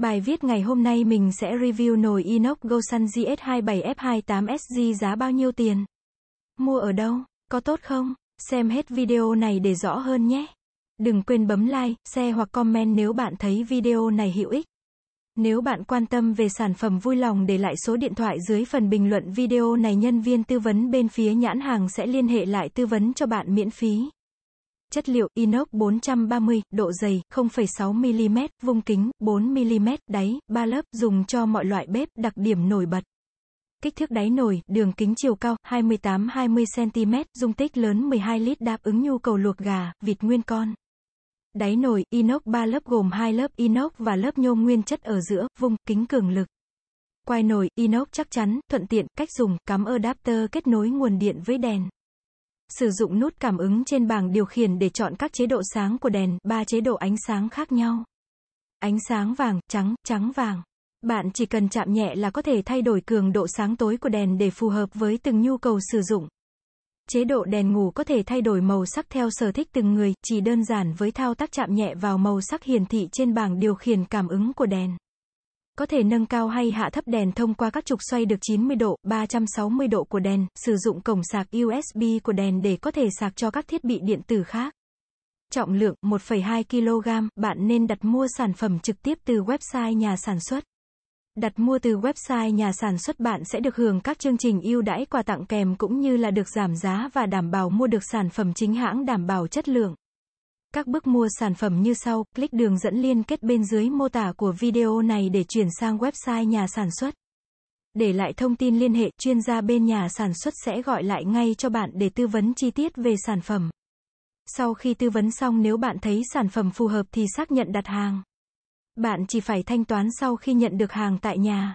Bài viết ngày hôm nay mình sẽ review nồi inox Gosan GS27F28SG giá bao nhiêu tiền? Mua ở đâu? Có tốt không? Xem hết video này để rõ hơn nhé. Đừng quên bấm like, share hoặc comment nếu bạn thấy video này hữu ích. Nếu bạn quan tâm về sản phẩm vui lòng để lại số điện thoại dưới phần bình luận video này nhân viên tư vấn bên phía nhãn hàng sẽ liên hệ lại tư vấn cho bạn miễn phí chất liệu inox 430, độ dày 0,6mm, vung kính 4mm, đáy 3 lớp, dùng cho mọi loại bếp, đặc điểm nổi bật. Kích thước đáy nồi, đường kính chiều cao 28-20cm, dung tích lớn 12 lít đáp ứng nhu cầu luộc gà, vịt nguyên con. Đáy nồi, inox 3 lớp gồm 2 lớp inox và lớp nhôm nguyên chất ở giữa, vung, kính cường lực. quay nồi, inox chắc chắn, thuận tiện, cách dùng, cắm adapter kết nối nguồn điện với đèn. Sử dụng nút cảm ứng trên bảng điều khiển để chọn các chế độ sáng của đèn, ba chế độ ánh sáng khác nhau. Ánh sáng vàng, trắng, trắng vàng. Bạn chỉ cần chạm nhẹ là có thể thay đổi cường độ sáng tối của đèn để phù hợp với từng nhu cầu sử dụng. Chế độ đèn ngủ có thể thay đổi màu sắc theo sở thích từng người, chỉ đơn giản với thao tác chạm nhẹ vào màu sắc hiển thị trên bảng điều khiển cảm ứng của đèn có thể nâng cao hay hạ thấp đèn thông qua các trục xoay được 90 độ, 360 độ của đèn, sử dụng cổng sạc USB của đèn để có thể sạc cho các thiết bị điện tử khác. Trọng lượng 1,2 kg, bạn nên đặt mua sản phẩm trực tiếp từ website nhà sản xuất. Đặt mua từ website nhà sản xuất bạn sẽ được hưởng các chương trình ưu đãi quà tặng kèm cũng như là được giảm giá và đảm bảo mua được sản phẩm chính hãng đảm bảo chất lượng. Các bước mua sản phẩm như sau, click đường dẫn liên kết bên dưới mô tả của video này để chuyển sang website nhà sản xuất. Để lại thông tin liên hệ, chuyên gia bên nhà sản xuất sẽ gọi lại ngay cho bạn để tư vấn chi tiết về sản phẩm. Sau khi tư vấn xong nếu bạn thấy sản phẩm phù hợp thì xác nhận đặt hàng. Bạn chỉ phải thanh toán sau khi nhận được hàng tại nhà.